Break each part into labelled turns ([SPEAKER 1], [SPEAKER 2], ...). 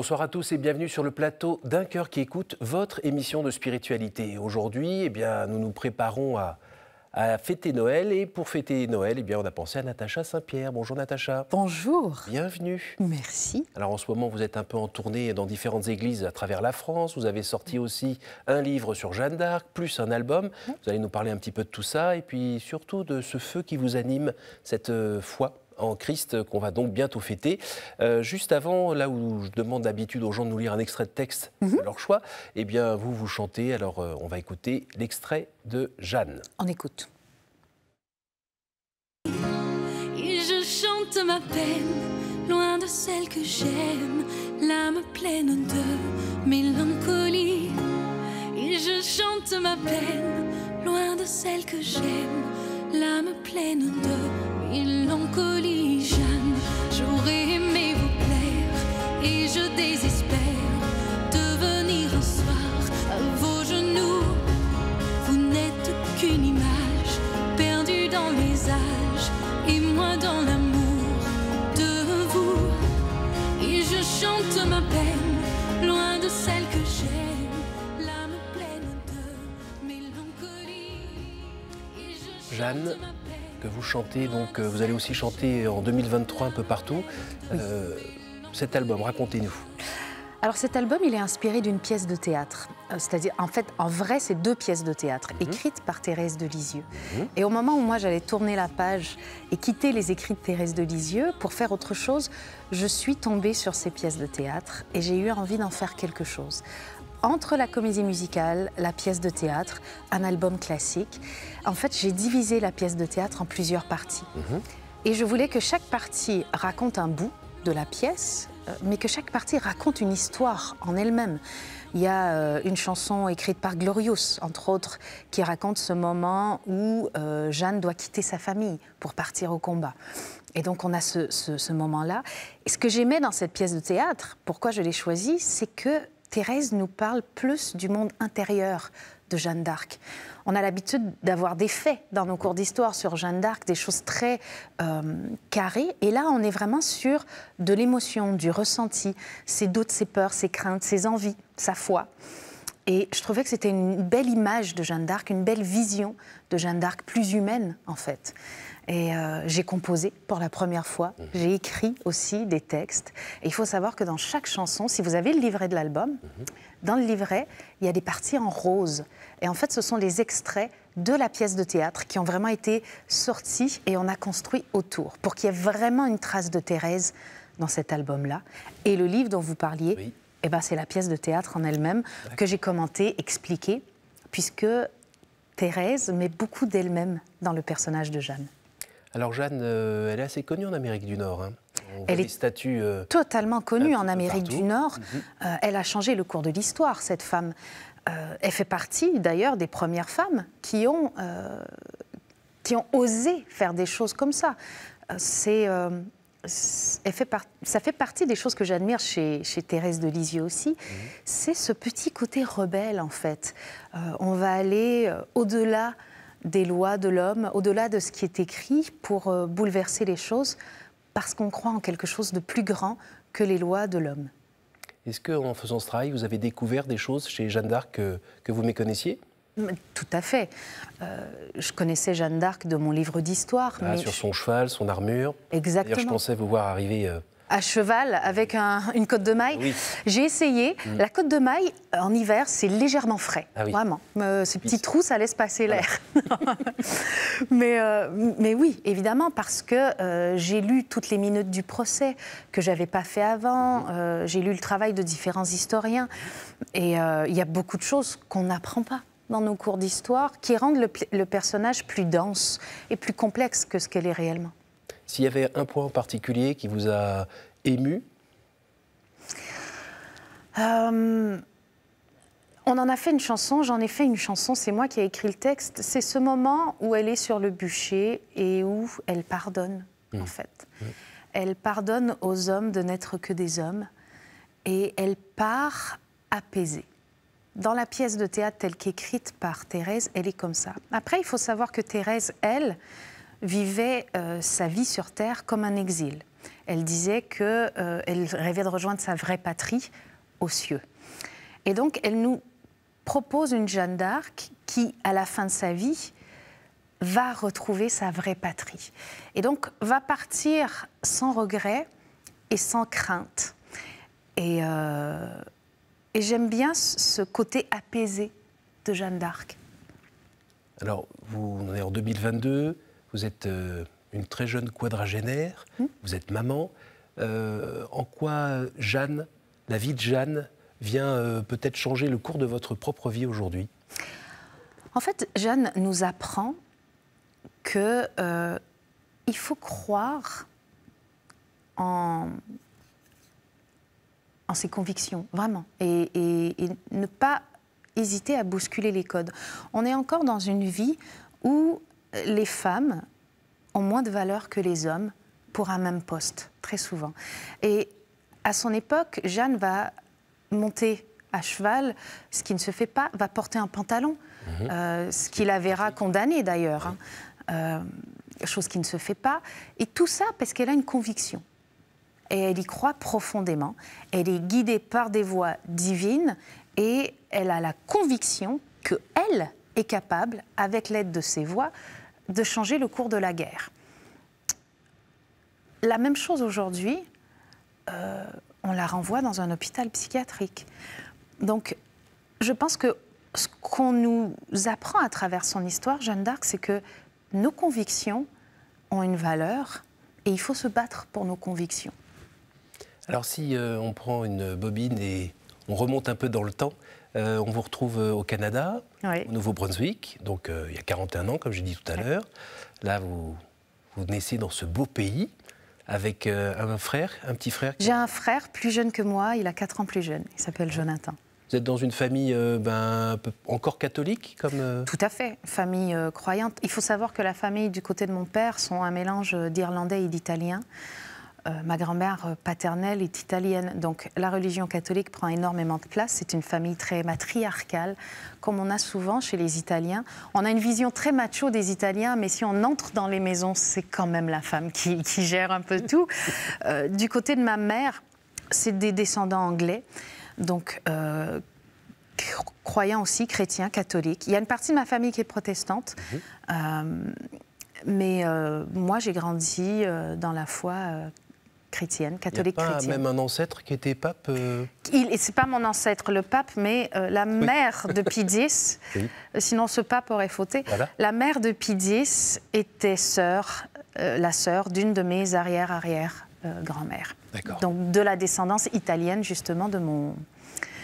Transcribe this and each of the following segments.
[SPEAKER 1] Bonsoir à tous et bienvenue sur le plateau d'un cœur qui écoute votre émission de spiritualité. Aujourd'hui, eh bien, nous nous préparons à, fêter Noël et pour fêter Noël, eh bien, on a pensé à Natacha Saint-Pierre. Bonjour Natacha. Bonjour. Bienvenue. Merci. Alors en ce moment, vous êtes un peu en tournée dans différentes églises à travers la France. Vous avez sorti mm. aussi un livre sur Jeanne d'Arc, plus un album. Mm. Vous allez nous parler un petit peu de tout ça et puis surtout de ce feu qui vous anime, cette euh, foi en Christ euh, qu'on va donc bientôt fêter. Euh, juste avant, là où je demande d'habitude aux gens de nous lire un extrait de texte mm leur choix, eh bien vous, vous chantez. Alors euh, on va écouter l'extrait de Jeanne. On écoute.
[SPEAKER 2] Et je chante ma peine, loin de celle que j'aime, l'âme pleine de mélancolie. Et je chante ma peine, loin de celle que j'aime, l'âme pleine de mélancolie, Jeanne. J'aurais aimé vous plaire et je désespère de venir soir à vos genoux. Vous n'êtes qu'une image perdue dans les âges et moi dans l'amour de vous. Et je chante ma peine loin de celle que j'aime. de
[SPEAKER 1] L'âme pleine Jeanne, que vous chantez, donc euh, vous allez aussi chanter en 2023 un peu partout. Euh, cet album, racontez-nous.
[SPEAKER 2] Alors cet album, il est inspiré d'une pièce de théâtre. Euh, c'est-à-dire, en fait, en vrai, c'est deux pièces de théâtre mhm. écrites par Thérèse de Lisieux. Mhm. Et au moment où moi, j'allais tourner la page et quitter les écrits de Thérèse de Lisieux pour faire autre chose, je suis tombée sur ces pièces de théâtre et j'ai eu envie d'en faire quelque chose entre la comédie musicale, la pièce de théâtre, un album classique. En fait, j'ai divisé la pièce de théâtre en plusieurs parties. Mhm. Et je voulais que chaque partie raconte un bout de la pièce, euh, mais que chaque partie raconte une histoire en elle-même. Il y a euh, une chanson écrite par Glorious, entre autres, qui raconte ce moment où euh, Jeanne doit quitter sa famille pour partir au combat. Et donc on a ce, ce moment-là. Et ce que j'aimais dans cette pièce de théâtre, pourquoi je l'ai choisie, c'est que Thérèse nous parle plus du monde intérieur de Jeanne d'Arc. On a l'habitude d'avoir des faits dans nos cours d'histoire sur Jeanne d'Arc, des choses très euh, carrées. Et là, on est vraiment sur de l'émotion, du ressenti, ses doutes, ses peurs, ses craintes, ses envies, sa foi. Et je trouvais que c'était une belle image de Jeanne d'Arc, une belle vision de Jeanne d'Arc, plus humaine en fait. Et euh, j'ai composé pour la première fois, mhm. j'ai écrit aussi des textes. Et il faut savoir que dans chaque chanson, si vous avez le livret de l'album, mhm. dans le livret, il y a des parties en rose. Et en fait, ce sont les extraits de la pièce de théâtre qui ont vraiment été sortis et on a construit autour pour qu'il y ait vraiment une trace de Thérèse dans cet album-là. Et le livre dont vous parliez, eh ben, c'est la pièce de théâtre en elle-même que j'ai commentée, expliquée, puisque Thérèse met beaucoup d'elle-même dans le personnage de Jeanne.
[SPEAKER 1] Alors Jeanne, euh, elle est assez connue en Amérique du Nord. Hein. elle est statue euh,
[SPEAKER 2] totalement connue en Amérique du Nord. Mhm. Euh, elle a changé le cours de l'histoire, cette femme. elle fait partie d'ailleurs des premières femmes qui ont, qui ont osé faire des choses comme ça. C'est fait ça fait partie des choses que j'admire chez... Thérèse de Lisieux aussi, mhm. c'est ce petit côté rebelle en fait. Euh, on va aller euh, au-delà des lois de l'homme, au-delà de ce qui est écrit pour euh, bouleverser les choses, parce qu'on croit en quelque chose de plus grand que les lois de l'homme.
[SPEAKER 1] Est-ce qu'en faisant ce travail, vous avez découvert des choses chez Jeanne d'Arc que vous méconnaissiez
[SPEAKER 2] tout à fait. Euh, je connaissais Jeanne d'Arc de mon
[SPEAKER 1] livre d'histoire. Ah, sur son cheval, son armure. Exactement. Je pensais vous voir arriver. Euh,
[SPEAKER 2] à cheval, avec une côte de maille. J'ai essayé. Mm. La côte de maille, en hiver, c'est légèrement frais. Ah vraiment. Euh, ces petits trous, ça laisse passer l'air. mais, mais oui, évidemment, parce que j'ai lu toutes les minutes du procès que j'avais pas fait avant. Mm-hmm. j'ai lu le travail de différents historiens. Et il y a beaucoup de choses qu'on n'apprend pas dans nos cours d'histoire qui rendent le, personnage plus dense et plus complexe que ce qu'elle est réellement.
[SPEAKER 1] S'il y avait un point en particulier qui vous a ému
[SPEAKER 2] euh, On en a fait une chanson, j'en ai fait une chanson, c'est moi qui ai écrit le texte. C'est ce moment où elle est sur le bûcher et où elle pardonne, en mmh. fait. Mmh. Elle pardonne aux hommes de n'être que des hommes et elle part apaisée. Dans la pièce de théâtre telle qu'écrite par Thérèse, elle est comme ça. Après, il faut savoir que Thérèse, elle, vivait euh, sa vie sur Terre comme un exil. Elle disait qu'elle euh, elle rêvait de rejoindre sa vraie patrie aux cieux. Et donc, elle nous propose une Jeanne d'Arc qui, à la fin de sa vie, va retrouver sa vraie patrie. Et donc, va partir sans regret et sans crainte. Et. Euh, et j'aime bien ce côté apaisé de Jeanne d'Arc.
[SPEAKER 1] Alors, vous, on est en 2022, vous êtes euh, une très jeune quadragénaire, hmm. vous êtes maman. Euh, en quoi Jeanne, la vie de Jeanne, vient euh, peut-être changer le cours de votre propre vie aujourd'hui
[SPEAKER 2] En fait, Jeanne nous apprend que il faut croire en en ses convictions, vraiment. Et, ne pas hésiter à bousculer les codes. On est encore dans une vie où les femmes ont moins de valeur que les hommes pour un même poste, très souvent. Et à son époque, Jeanne va monter à cheval, ce qui ne se fait pas, va porter un pantalon, mhm. euh, ce qui la verra condamnée d'ailleurs, hein. euh, chose qui ne se fait pas. Et tout ça parce qu'elle a une conviction et elle y croit profondément. Elle est guidée par des voies divines et elle a la conviction que elle est capable, avec l'aide de ses voix, de changer le cours de la guerre. La même chose aujourd'hui, euh, on la renvoie dans un hôpital psychiatrique. Donc, je pense que ce qu'on nous apprend à travers son histoire, Jeanne d'Arc, c'est que nos convictions ont une valeur et il faut se battre pour nos convictions.
[SPEAKER 1] Alors si euh, on prend une bobine et on remonte un peu dans le temps, euh, on vous retrouve euh, au Canada, au Nouveau-Brunswick, donc il y a 41 ans, comme j'ai dit tout à l'heure. Là, vous, vous naissez dans ce beau pays avec un frère, un petit frère. J'ai
[SPEAKER 2] un frère plus jeune que moi, il a 4 ans plus jeune, il s'appelle Jonathan.
[SPEAKER 1] Vous êtes dans une famille ben, encore catholique comme, Tout
[SPEAKER 2] à fait, famille croyante. Il faut savoir que la famille du côté de mon père sont un mélange d'Irlandais et d'Italiens. Euh, ma grand-mère euh, paternelle est italienne, donc la religion catholique prend énormément de place. C'est une famille très matriarcale, comme on a souvent chez les Italiens. On a une vision très macho des Italiens, mais si on entre dans les maisons, c'est quand même la femme qui, gère un peu tout. Euh, du côté de ma mère, c'est des descendants anglais, donc croyants aussi, chrétiens, catholiques. Il y a une partie de ma famille qui est protestante. mais moi, j'ai grandi dans la foi chrétienne, catholique Il a pas Même
[SPEAKER 1] un ancêtre qui était pape. Ce euh
[SPEAKER 2] Il, c'est pas mon ancêtre le pape, mais euh, la mère de Pidis. Euh, sinon, ce pape aurait fauté. La mère de Pidis était sœur, la sœur d'une de mes arrière arrière grand-mères. Donc de la descendance italienne justement de mon.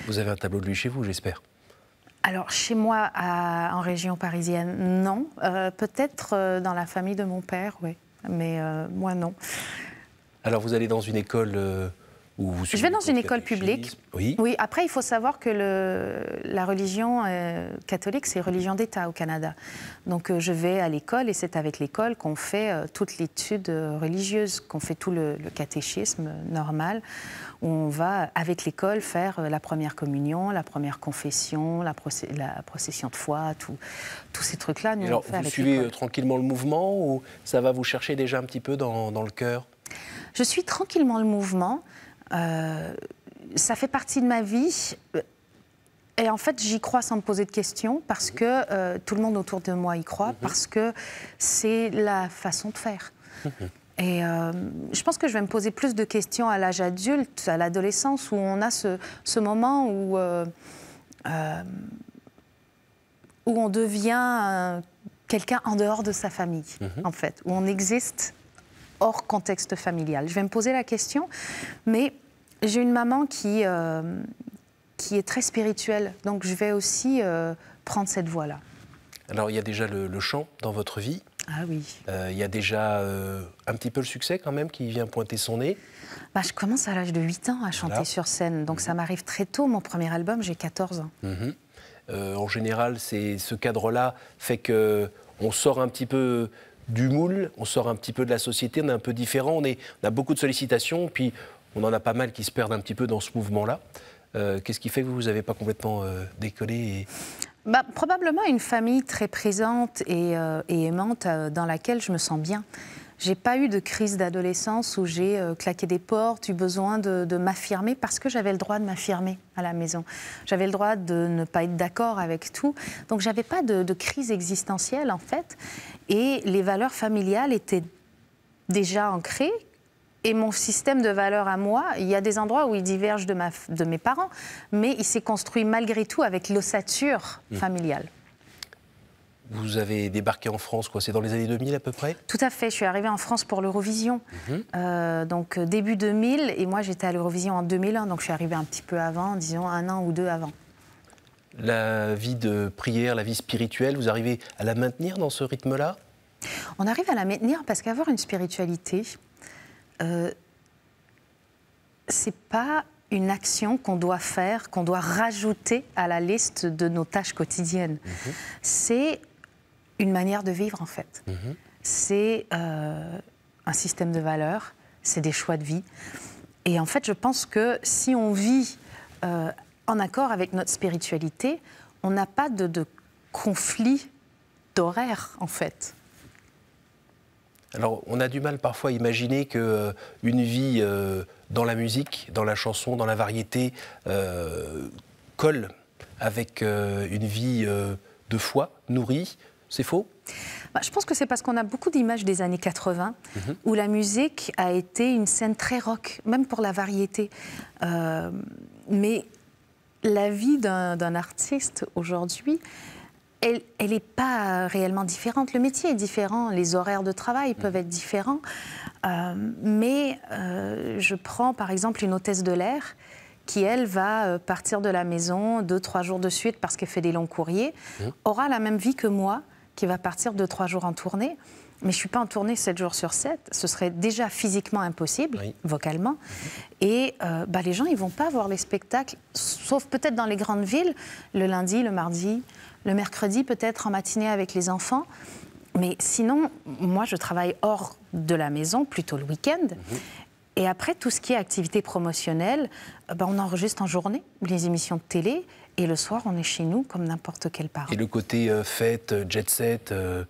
[SPEAKER 1] Vous avez un tableau de lui chez vous, j'espère.
[SPEAKER 2] Alors, chez moi, en région parisienne, non. Peut-être dans la famille de mon père, oui. Mais moi, non.
[SPEAKER 1] Alors vous allez dans une école euh, où vous Je vais dans une école publique. Oui. oui.
[SPEAKER 2] Après, il faut savoir que le, la religion euh, catholique, c'est religion d'État au Canada. Donc euh, je vais à l'école et c'est avec l'école qu'on fait toute l'étude religieuse, qu'on fait tout le, catéchisme normal, on va avec l'école faire la première communion, la première confession, la, la procession de foi,
[SPEAKER 1] tous ces trucs-là. Vous suivez tranquillement le mouvement ou ça va vous chercher déjà un petit peu dans, dans le cœur
[SPEAKER 2] je suis tranquillement le mouvement. Euh, ça fait partie de ma vie. Euh, et en fait, j'y crois sans me poser de questions parce que euh, tout le monde autour de moi y croit, mhm. parce que c'est la façon de faire. Mhm. Et je pense que je vais me poser plus de questions à l'âge adulte, à l'adolescence, où on a ce, moment où, où on devient quelqu'un en dehors de sa famille, mhm. en fait, où on existe hors contexte familial. Je vais me poser la question, mais j'ai une maman qui, euh, qui est très spirituelle, donc je vais aussi euh, prendre cette voie-là.
[SPEAKER 1] Alors il y a déjà le, chant dans votre vie. Ah oui. Euh, il y a déjà un petit peu le succès quand même qui vient pointer son nez. Bah, je commence à l'âge
[SPEAKER 2] de 8 ans à chanter sur scène, donc ça mhm. m'arrive très tôt. Mon premier album, j'ai 14 ans.
[SPEAKER 1] Mhm. en général, c'est ce cadre-là fait que on sort un petit peu du moule, on sort un petit peu de la société, on est un peu différent, on, est, on a beaucoup de sollicitations, puis on en a pas mal qui se perdent un petit peu dans ce mouvement-là. Euh, qu'est-ce qui fait que vous n'avez pas complètement euh, décollé
[SPEAKER 2] bah, probablement une famille très présente et, euh, aimante dans laquelle je me sens bien. J'ai pas eu de crise d'adolescence où j'ai euh, claqué des portes, eu besoin de, m'affirmer parce que j'avais le droit de m'affirmer à la maison. J'avais le droit de ne pas être d'accord avec tout. Donc j'avais pas de, crise existentielle en fait. Et les valeurs familiales étaient déjà ancrées, et mon système de valeurs à moi, il y a des endroits où il diverge de, mes parents, mais il s'est construit malgré tout avec l'ossature mmh. familiale.
[SPEAKER 1] Vous avez débarqué en France, quoi. C'est dans les années 2000 à peu près
[SPEAKER 2] Tout à fait. Je suis arrivée en France pour l'Eurovision. Mhm. Euh, donc euh, début 2000. Et moi, j'étais à l'Eurovision en 2001. Donc je suis arrivée un petit peu avant, disons un an ou deux avant.
[SPEAKER 1] La vie de prière, la vie spirituelle, vous arrivez à la maintenir dans ce rythme-là
[SPEAKER 2] On arrive à la maintenir parce qu'avoir une spiritualité, euh, c'est pas une action qu'on doit faire, qu'on doit rajouter à la liste de nos tâches quotidiennes. Mhm. C'est une manière de vivre, en fait. Mhm. C'est euh, un système de valeurs, c'est des choix de vie. Et en fait, je pense que si on vit euh, en accord avec notre spiritualité, on n'a pas de, conflit d'horaire, en fait.
[SPEAKER 1] Alors, on a du mal parfois à imaginer que euh, une vie dans la musique, dans la chanson, dans la variété colle avec une vie de foi, nourrie, c'est faux
[SPEAKER 2] bah, je pense que c'est parce qu'on a beaucoup d'images des années 80 mhm. où la musique a été une scène très rock, même pour la variété. Euh, mais la vie d'un artiste aujourd'hui, elle n'est pas réellement différente. Le métier est différent, les horaires de travail mhm. peuvent être différents. Euh, mais euh, je prends par exemple une hôtesse de l'air qui, elle, va partir de la maison deux, trois jours de suite parce qu'elle fait des longs courriers, mhm. aura la même vie que moi, qui va partir de trois jours en tournée. Mais je ne suis pas en tournée 7 jours sur 7, ce serait déjà physiquement impossible, vocalement. Mhm. Et euh, bah, les gens, ils ne vont pas voir les spectacles, sauf peut-être dans les grandes villes, le lundi, le mardi, le mercredi, peut-être en matinée avec les enfants. Mais sinon, moi, je travaille hors de la maison, plutôt le week-end. Mhm. Et après, tout ce qui est activité promotionnelle, euh, bah, on enregistre en journée les émissions de télé et le soir, on est chez nous comme n'importe quel parent.
[SPEAKER 1] Et le côté euh, fête, euh, jet set euh,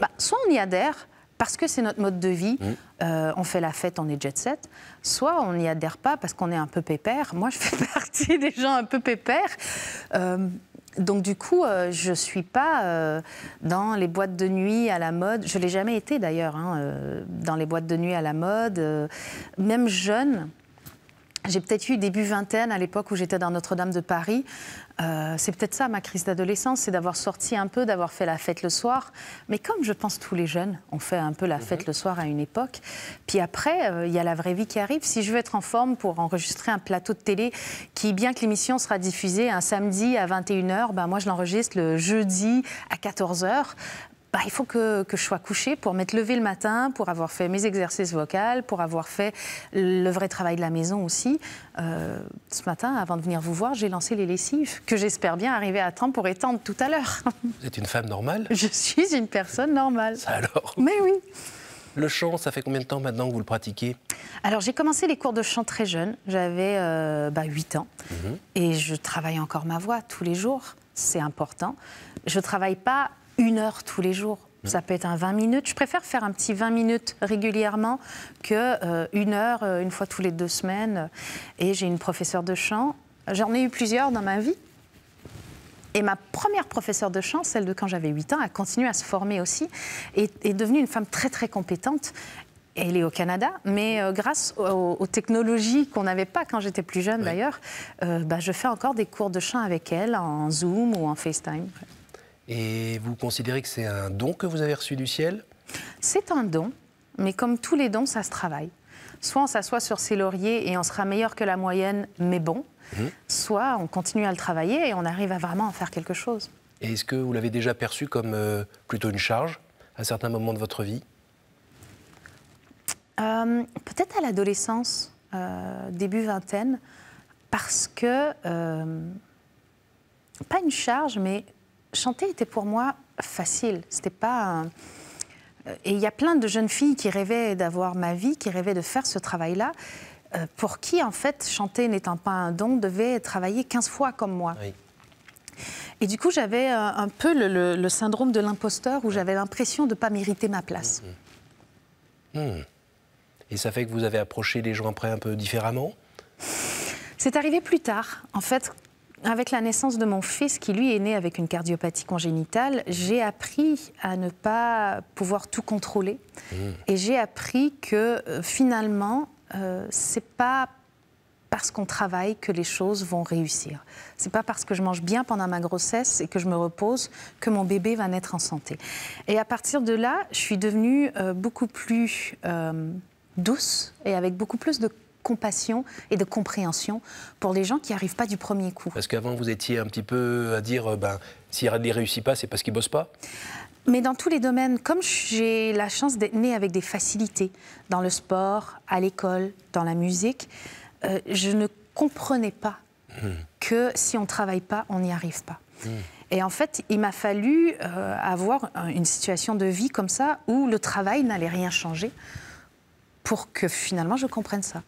[SPEAKER 1] bah, Soit on y adhère,
[SPEAKER 2] parce que c'est notre mode de vie, mm. on fait la fête, on est jet set, soit on n'y adhère pas parce qu'on est un peu pépère. Moi, je fais partie des gens un peu pépère. donc du coup, je ne suis pas dans les boîtes de nuit à la mode. Je ne l'ai jamais été d'ailleurs, hein, dans les boîtes de nuit à la mode. même jeune, j'ai peut-être eu début vingtaine à l'époque où j'étais dans Notre-Dame de Paris. Euh, c'est peut-être ça ma crise d'adolescence, c'est d'avoir sorti un peu, d'avoir fait la fête le soir. Mais comme je pense tous les jeunes ont fait un peu la fête mhm. le soir à une époque, puis après, euh, il y a la vraie vie qui arrive. Si je veux être en forme pour enregistrer un plateau de télé qui, bien que l'émission sera diffusée un samedi à 21h, ben moi je l'enregistre le jeudi à 14h, bah, il faut que, je sois couchée pour m'être levée le matin, pour avoir fait mes exercices vocaux, pour avoir fait le vrai travail de la maison aussi. Euh, ce matin, avant de venir vous voir, j'ai lancé les lessives, que j'espère bien arriver à temps pour étendre tout à l'heure.
[SPEAKER 1] Vous êtes une femme normale Je
[SPEAKER 2] suis une personne normale. Ça
[SPEAKER 1] alors Mais oui le chant, ça fait combien de temps maintenant que vous le pratiquez
[SPEAKER 2] Alors j'ai commencé les cours de chant très jeune, j'avais 8 euh, bah, ans, mhm. et je travaille encore ma voix tous les jours, c'est important. Je ne travaille pas une heure tous les jours. Ça peut être un 20 minutes. Je préfère faire un petit 20 minutes régulièrement que euh, une heure euh, une fois tous les deux semaines. Et j'ai une professeure de chant. J'en ai eu plusieurs dans ma vie. Et ma première professeure de chant, celle de quand j'avais 8 ans, a continué à se former aussi et est devenue une femme très très compétente. Elle est au Canada, mais euh, grâce aux, technologies qu'on n'avait pas quand j'étais plus jeune d'ailleurs, bah, je fais encore des cours de chant avec elle en Zoom ou en FaceTime.
[SPEAKER 1] Et vous considérez que c'est un don que vous avez reçu du ciel
[SPEAKER 2] C'est un don, mais comme tous les dons, ça se travaille. Soit on s'assoit sur ses lauriers et on sera meilleur que la moyenne, mais bon. Mhm. Soit on continue à le travailler et on arrive à vraiment en faire quelque chose.
[SPEAKER 1] Et est-ce que vous l'avez déjà perçu comme euh, plutôt une charge à certains moments de votre vie
[SPEAKER 2] euh, Peut-être à l'adolescence, euh, début vingtaine, parce que, pas une charge, mais chanter était pour moi facile. C'était pas. Euh, et il y a plein de jeunes filles qui rêvaient d'avoir ma vie, qui rêvaient de faire ce travail-là, euh, pour qui, en fait, chanter n'étant pas un don, devait travailler 15 fois comme moi. Et du coup, j'avais euh, un peu le, syndrome de l'imposteur où j'avais l'impression de ne pas mériter ma place.
[SPEAKER 1] Mm-hmm. Hmm. Et ça fait que vous avez approché les gens après un peu différemment
[SPEAKER 2] C'est arrivé plus tard. En fait, avec la naissance de mon fils, qui lui est né avec une cardiopathie congénitale, j'ai appris à ne pas pouvoir tout contrôler. Mmh. Et j'ai appris que euh, finalement, ce euh, c'est pas parce qu'on travaille que les choses vont réussir. C'est pas parce que je mange bien pendant ma grossesse et que je me repose que mon bébé va naître en santé. Et à partir de là, je suis devenue euh, beaucoup plus douce et avec beaucoup plus de compassion et de compréhension pour les gens qui n'arrivent pas du premier coup.
[SPEAKER 1] Parce qu'avant, vous étiez un petit peu à dire, euh, ben, s'il ne réussit pas, c'est parce qu'il ne bosse pas
[SPEAKER 2] mais dans tous les domaines, comme j'ai la chance d'être née avec des facilités, dans le sport, à l'école, dans la musique, euh, je ne comprenais pas hmm. que si on ne travaille pas, on n'y arrive pas. Hmm. Et en fait, il m'a fallu euh, avoir une situation de vie comme ça où le travail n'allait rien changer pour que finalement je comprenne ça.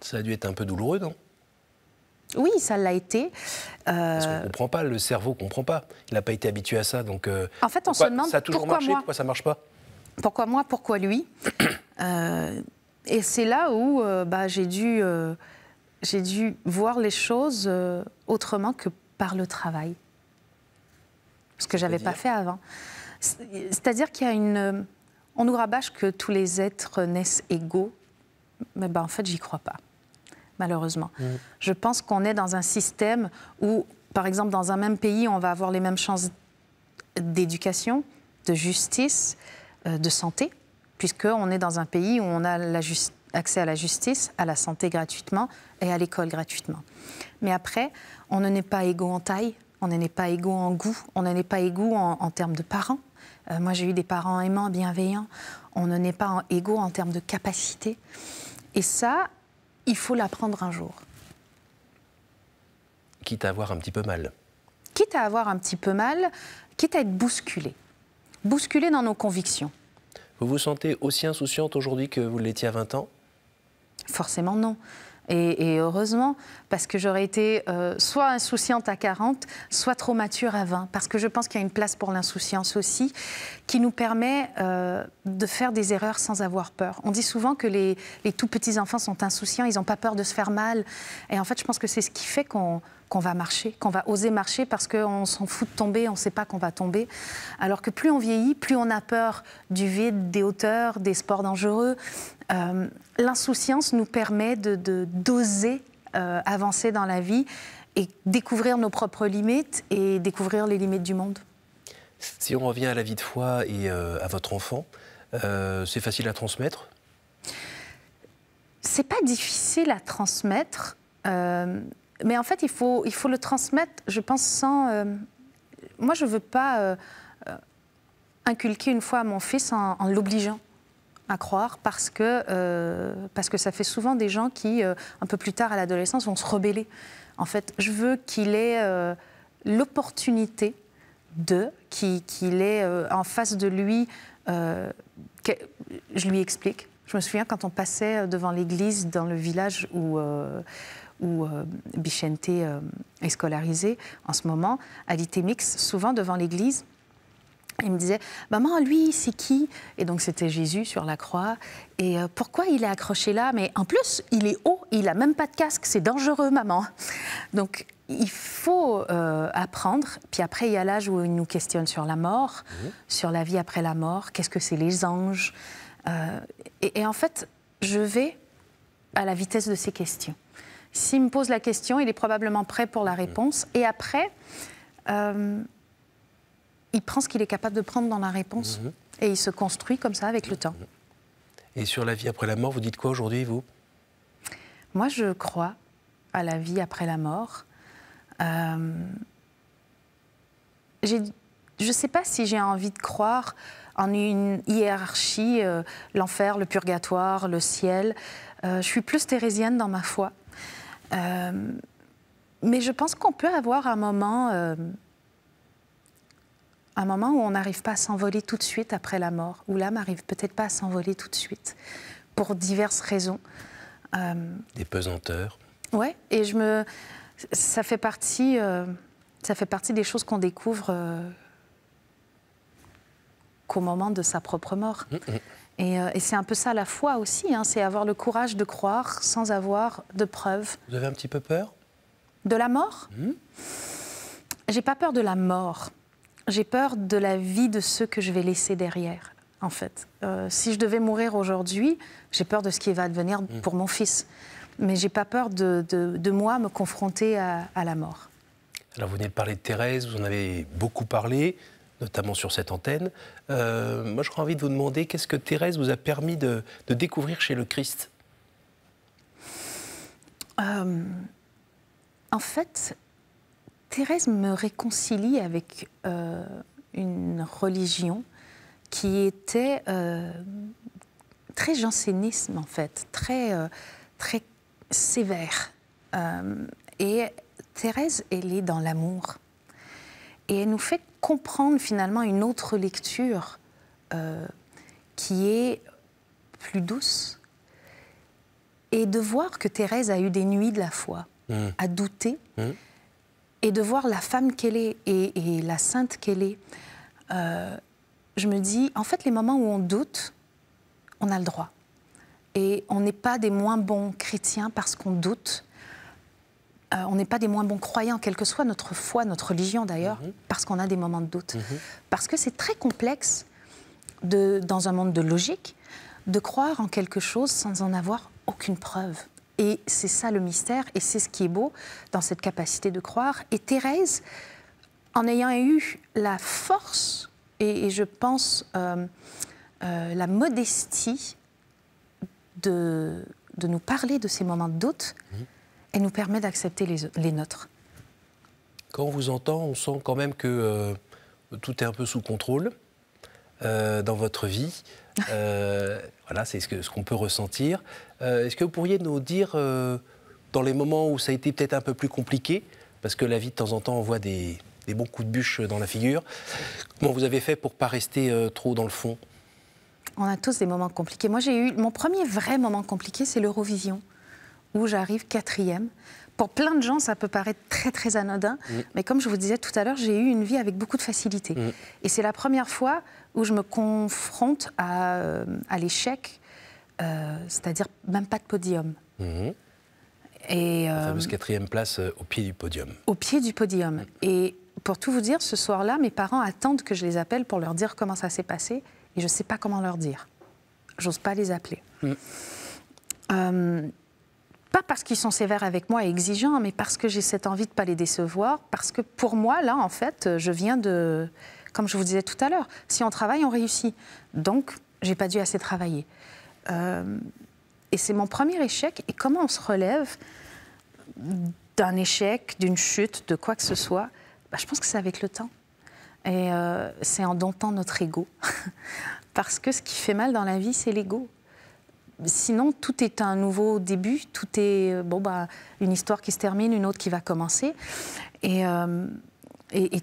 [SPEAKER 1] Ça a dû être un peu douloureux, non oui, ça l'a été. Euh... Parce qu'on ne comprend pas, le cerveau ne comprend pas. Il n'a pas été habitué à ça. Donc, euh, en fait, on se demande ça pourquoi pourquoi ça marche pas Pourquoi moi, pourquoi lui euh, Et c'est là où euh, bah, j'ai dû,
[SPEAKER 2] voir les choses autrement que par le travail. Ce que je n'avais pas fait avant. C'est-à-dire qu'il y a une... On nous rabâche que tous les êtres naissent égaux. Mais ben, en fait, j'y crois pas malheureusement. Mm. Je pense qu'on est dans un système où, par exemple, dans un même pays, on va avoir les mêmes chances d'éducation, de justice, euh, de santé, puisqu'on est dans un pays où on a la accès à la justice, à la santé gratuitement et à l'école gratuitement. Mais après, on ne n'est pas égaux en taille, on n'est pas égaux en goût, on n'est pas égaux en, termes de parents. Euh, moi, j'ai eu des parents aimants, bienveillants. On n'en est pas en égaux en termes de capacité. Et ça, il faut l'apprendre un jour.
[SPEAKER 1] Quitte à avoir un petit peu mal.
[SPEAKER 2] Quitte à avoir un petit peu mal, quitte à être bousculé. Bousculé dans nos convictions.
[SPEAKER 1] Vous vous sentez aussi insouciante aujourd'hui que vous l'étiez à 20 ans Forcément non.
[SPEAKER 2] Et, heureusement, parce que j'aurais été euh, soit insouciante à 40, soit trop mature à 20. Parce que je pense qu'il y a une place pour l'insouciance aussi, qui nous permet euh, de faire des erreurs sans avoir peur. On dit souvent que les, tout petits enfants sont insouciants, ils n'ont pas peur de se faire mal. Et en fait, je pense que c'est ce qui fait qu'on qu'on va marcher, qu'on va oser marcher parce qu'on s'en fout de tomber, on ne sait pas qu'on va tomber. Alors que plus on vieillit, plus on a peur du vide, des hauteurs, des sports dangereux, euh, l'insouciance nous permet de d'oser euh, avancer dans la vie et découvrir nos propres limites et découvrir les limites du monde.
[SPEAKER 1] Si on revient à la vie de foi et euh, à votre enfant, c'est facile à transmettre
[SPEAKER 2] C'est pas difficile à transmettre, mais en fait il faut, il faut le transmettre, je pense, sans... moi je veux pas inculquer une fois à mon fils en l'obligeant à croire parce que, euh, parce que ça fait souvent des gens qui, euh, un peu plus tard à l'adolescence, vont se rebeller. En fait, je veux qu'il ait euh, l'opportunité de, qu'il ait en face de lui, que, je lui explique. Je me souviens quand on passait devant l'église dans le village où où Bichente est scolarisé en ce moment, à l'ITMIX, souvent devant l'église, il me disait, maman, lui, c'est qui Et donc c'était Jésus sur la croix. Et euh, pourquoi il est accroché là Mais en plus, il est haut, il a même pas de casque, c'est dangereux, maman. Donc il faut euh, apprendre. Puis après, il y a l'âge où il nous questionne sur la mort, sur la vie après la mort. Qu'est-ce que c'est les anges euh, et, en fait, je vais à la vitesse de ces questions. S'il me pose la question, il est probablement prêt pour la réponse. Et après, il prend ce qu'il est capable de prendre dans la réponse. Mhm. Et il se construit comme ça avec le temps.
[SPEAKER 1] Mhm. Et sur la vie après la mort, vous dites quoi aujourd'hui, vous
[SPEAKER 2] Moi, je crois à la vie après la mort. Euh, je ne sais pas si j'ai envie de croire en une hiérarchie, euh, l'enfer, le purgatoire, le ciel. Euh, je suis plus thérésienne dans ma foi. mais je pense qu'on peut avoir un moment un moment où on n'arrive pas à s'envoler tout de suite après la mort, où l'âme n'arrive peut-être pas à s'envoler tout de suite, pour diverses raisons. Euh,
[SPEAKER 1] des pesanteurs.
[SPEAKER 2] Ouais, et je me, ça fait partie, euh, ça fait partie des choses qu'on découvre euh, qu'au moment de sa propre mort. Mm, mm. Et, c'est un peu ça la foi aussi, hein, c'est avoir le courage de croire sans avoir de preuves.
[SPEAKER 1] Vous avez un petit peu peur
[SPEAKER 2] De la mort hmm J'ai pas peur de la mort. J'ai peur de la vie de ceux que je vais laisser derrière, en fait. Euh, si je devais mourir aujourd'hui, j'ai peur de ce qui va advenir mm. pour mon fils. Mais j'ai pas peur de, de, de, moi me confronter à, à, la mort.
[SPEAKER 1] Alors vous venez de parler de Thérèse, vous en avez beaucoup parlé, notamment sur cette antenne. Euh, moi, j'aurais envie de vous demander qu'est-ce que Thérèse vous a permis de, de découvrir chez le Christ
[SPEAKER 2] euh, En fait, Thérèse me réconcilie avec euh, une religion qui était euh, très jansénisme en fait, très, euh, très sévère. et Thérèse, elle est dans l'amour. Et elle nous fait comprendre finalement une autre lecture qui est plus douce. Et de voir que Thérèse a eu des nuits de la foi, a mmh. douté. Mmh et de voir la femme qu'elle est et, la sainte qu'elle est, euh, je me dis, en fait, les moments où on doute, on a le droit. Et on n'est pas des moins bons chrétiens parce qu'on doute. Euh, on n'est pas des moins bons croyants, quelle que soit notre foi, notre religion d'ailleurs, mhm. parce qu'on a des moments de doute. Mhm. Parce que c'est très complexe, dans un monde de logique, de croire en quelque chose sans en avoir aucune preuve. Et c'est ça le mystère, et c'est ce qui est beau dans cette capacité de croire. Et Thérèse, en ayant eu la force et, je pense euh, euh, la modestie de, de, nous parler de ces moments de doute, mhm. elle nous permet d'accepter les, les, nôtres.
[SPEAKER 1] Quand on vous entend, on sent quand même que euh, tout est un peu sous contrôle dans votre vie. voilà, c'est ce qu'on ce qu'on peut ressentir. Euh, est-ce que vous pourriez nous dire, euh, dans les moments où ça a été peut-être un peu plus compliqué, parce que la vie, de temps en temps, on voit des, bons coups de bûche dans la figure, comment vous avez fait pour ne pas rester euh, trop dans le fond
[SPEAKER 2] On a tous des moments compliqués. Moi, j'ai eu mon premier vrai moment compliqué, c'est l'Eurovision, où j'arrive quatrième. Pour plein de gens, ça peut paraître très très anodin, mm. mais comme je vous disais tout à l'heure, j'ai eu une vie avec beaucoup de facilité. Mm. Et c'est la première fois où je me confronte à l'échec, euh, c'est-à-dire même pas de podium. Mhm. Et, La fameuse euh,
[SPEAKER 1] quatrième place euh, au pied du podium.
[SPEAKER 2] Au pied du podium. Et pour tout vous dire, ce soir-là, mes parents attendent que je les appelle pour leur dire comment ça s'est passé, et je ne sais pas comment leur dire. Je n'ose pas les appeler. Mm. pas parce qu'ils sont sévères avec moi et exigeants, mais parce que j'ai cette envie de ne pas les décevoir, parce que pour moi, là, en fait, je viens de... Comme je vous disais tout à l'heure, si on travaille, on réussit. Donc, j'ai pas dû assez travailler. Euh, et c'est mon premier échec. Et comment on se relève d'un échec, d'une chute, de quoi que ce soit ben, Je pense que c'est avec le temps. Et euh, c'est en domptant notre ego. Parce que ce qui fait mal dans la vie, c'est l'ego. Sinon, tout est un nouveau début, tout est euh, bon, bah une histoire qui se termine, une autre qui va commencer. Et,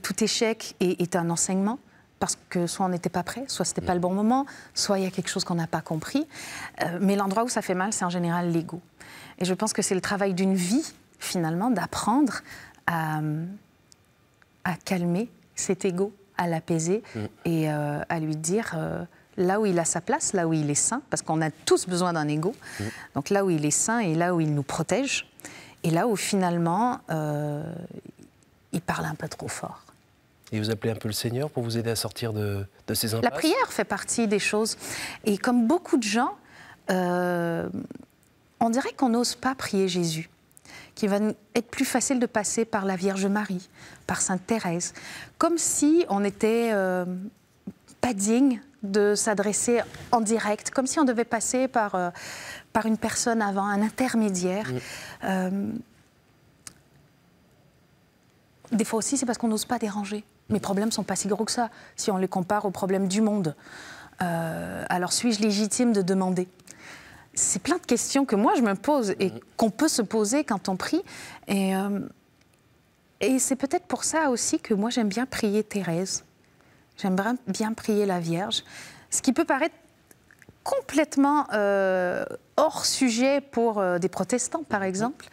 [SPEAKER 2] tout échec est un enseignement parce que soit on n'était pas prêt, soit n'était mm. pas le bon moment, soit il y a quelque chose qu'on n'a pas compris. Euh, mais l'endroit où ça fait mal, c'est en général l'ego. Et je pense que c'est le travail d'une vie, finalement, d'apprendre à, calmer cet ego, à l'apaiser mm. et euh, à lui dire euh, là où il a sa place, là où il est sain, parce qu'on a tous besoin d'un ego. Mm. Donc là où il est sain et là où il nous protège, et là où finalement il parle un peu trop fort
[SPEAKER 1] et vous appelez un peu le Seigneur pour vous aider à sortir de, de ces impasses La prière
[SPEAKER 2] fait partie des choses. Et comme beaucoup de gens, euh, on dirait qu'on n'ose pas prier Jésus, qu'il va être plus facile de passer par la Vierge Marie, par Sainte Thérèse, comme si on n'était euh, pas digne de s'adresser en direct, comme si on devait passer par, euh, par une personne avant, un intermédiaire. des fois aussi, c'est parce qu'on n'ose pas déranger mes problèmes ne sont pas si gros que ça, si on les compare aux problèmes du monde. Euh, alors suis-je légitime de demander C'est plein de questions que moi je me pose et qu'on peut se poser quand on prie. Et, euh, et c'est peut-être pour ça aussi que moi j'aime bien prier Thérèse. J'aime bien prier la Vierge. Ce qui peut paraître complètement euh, hors sujet pour des protestants, par exemple.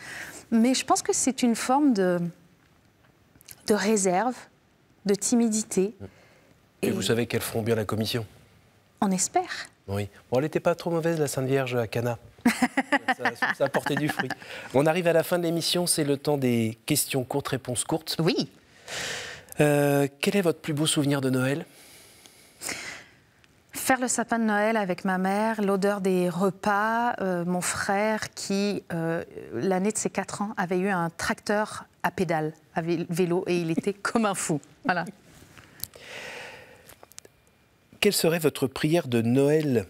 [SPEAKER 2] Mais je pense que c'est une forme de, de réserve, de
[SPEAKER 1] timidité. Et, vous savez qu'elles feront bien la commission On espère. Oui. Bon, elle n'était pas trop mauvaise, la Sainte Vierge à Cana. ça, a du fruit. On arrive à la fin de l'émission, c'est le temps des questions courtes, réponses courtes. Oui. Euh, quel est votre plus beau souvenir de Noël
[SPEAKER 2] Faire le sapin de Noël avec ma mère, l'odeur des repas, euh, mon frère qui, euh, l'année de ses 4 ans, avait eu un tracteur à pédale, à vélo, et il était comme un fou. Voilà.
[SPEAKER 1] Quelle serait votre prière de Noël,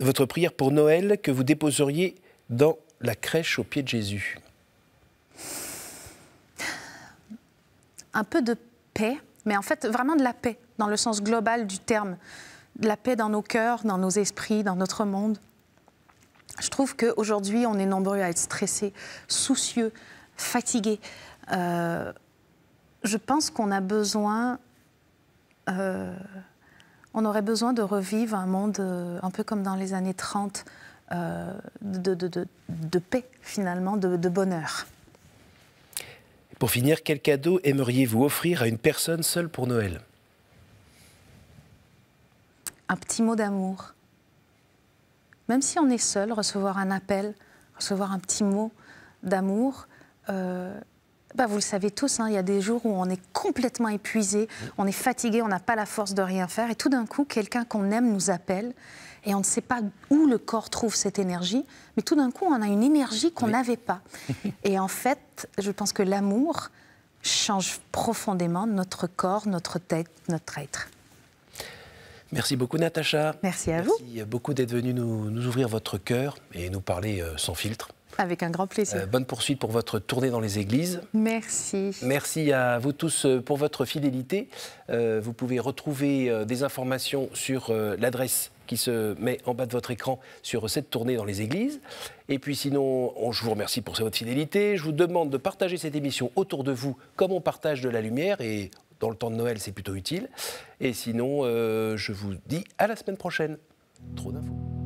[SPEAKER 1] votre prière pour Noël que vous déposeriez dans la crèche au pied de Jésus
[SPEAKER 2] Un peu de paix, mais en fait vraiment de la paix, dans le sens global du terme. De la paix dans nos cœurs, dans nos esprits, dans notre monde. Je trouve qu'aujourd'hui, on est nombreux à être stressés, soucieux, fatigués. Euh, je pense qu'on a besoin, euh, on aurait besoin de revivre un monde euh, un peu comme dans les années 30, de, de, de, de, paix finalement, de bonheur.
[SPEAKER 1] Pour finir, quel cadeau aimeriez-vous offrir à une personne seule pour Noël
[SPEAKER 2] Un petit mot d'amour. Même si on est seul, recevoir un appel, recevoir un petit mot d'amour, bah, vous le savez tous, hein, il y a des jours où on est complètement épuisé, on est fatigué, on n'a pas la force de rien faire. Et tout d'un coup, quelqu'un qu'on aime nous appelle et on ne sait pas où le corps trouve cette énergie, mais tout d'un coup, on a une énergie qu'on n'avait pas. et en fait, je pense que l'amour change profondément notre corps, notre tête, notre être.
[SPEAKER 1] Merci beaucoup Natacha. Merci à vous. Merci beaucoup d'être venu nous, nous, ouvrir votre cœur et nous parler euh, sans filtre.
[SPEAKER 2] Avec un grand plaisir. Euh,
[SPEAKER 1] bonne poursuite pour votre tournée dans les églises.
[SPEAKER 2] Merci.
[SPEAKER 1] Merci à vous tous euh, pour votre fidélité. Euh, vous pouvez retrouver des informations sur l'adresse qui se met en bas de votre écran sur cette tournée dans les églises. Et puis sinon, je vous remercie pour votre fidélité. Je vous demande de partager cette émission autour de vous comme on partage de la lumière et dans le temps de Noël, c'est plutôt utile. Et sinon, je vous dis à la semaine prochaine. Trop d'infos.